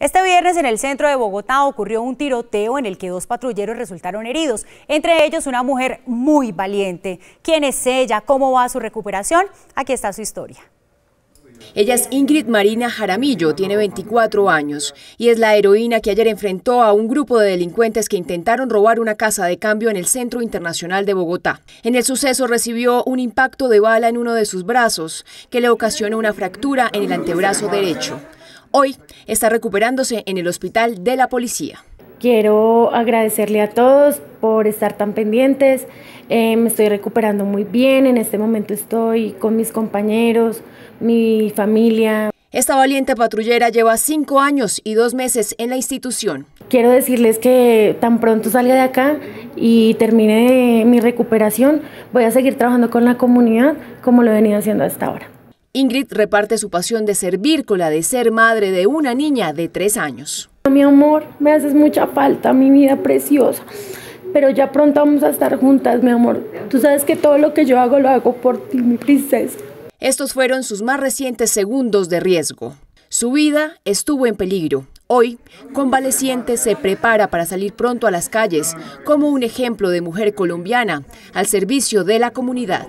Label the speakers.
Speaker 1: Este viernes en el centro de Bogotá ocurrió un tiroteo en el que dos patrulleros resultaron heridos, entre ellos una mujer muy valiente. ¿Quién es ella? ¿Cómo va su recuperación?
Speaker 2: Aquí está su historia. Ella es Ingrid Marina Jaramillo, tiene 24 años y es la heroína que ayer enfrentó a un grupo de delincuentes que intentaron robar una casa de cambio en el Centro Internacional de Bogotá. En el suceso recibió un impacto de bala en uno de sus brazos que le ocasionó una fractura en el antebrazo derecho. Hoy está recuperándose en el hospital de la policía.
Speaker 3: Quiero agradecerle a todos por estar tan pendientes. Eh, me estoy recuperando muy bien. En este momento estoy con mis
Speaker 2: compañeros, mi familia. Esta valiente patrullera lleva cinco años y dos meses en la institución.
Speaker 3: Quiero decirles que tan pronto salga de acá y termine mi recuperación, voy a seguir trabajando con la comunidad como lo he venido haciendo hasta ahora.
Speaker 2: Ingrid reparte su pasión de servir con la de ser madre de una niña de tres años.
Speaker 3: Mi amor, me haces mucha falta, mi vida preciosa, pero ya pronto vamos a estar juntas, mi amor. Tú sabes que todo lo que yo hago lo hago por ti, mi princesa.
Speaker 2: Estos fueron sus más recientes segundos de riesgo. Su vida estuvo en peligro. Hoy, convaleciente, se prepara para salir pronto a las calles como un ejemplo de mujer colombiana al servicio de la comunidad.